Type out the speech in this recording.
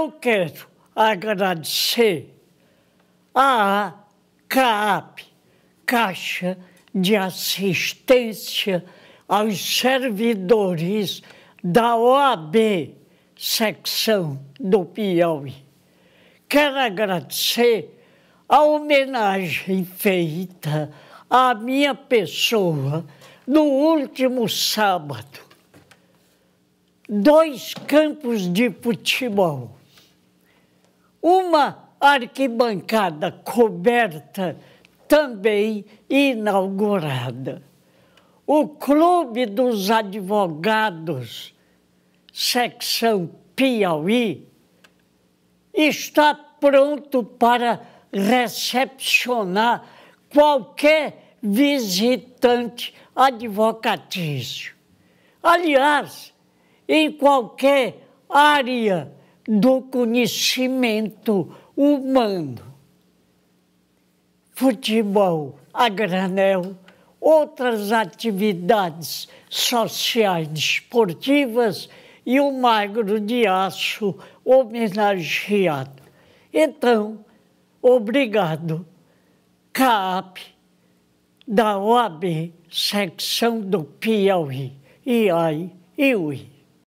eu quero agradecer à CAP, Caixa de Assistência aos Servidores da OAB, secção do Piauí. Quero agradecer a homenagem feita à minha pessoa no último sábado. Dois campos de futebol uma arquibancada coberta também inaugurada. O Clube dos Advogados, secção Piauí, está pronto para recepcionar qualquer visitante advocatício. Aliás, em qualquer área do conhecimento humano. Futebol a granel, outras atividades sociais esportivas e o magro de aço homenageado. Então, obrigado, CAP da OAB, secção do Piauí, IAI e UI.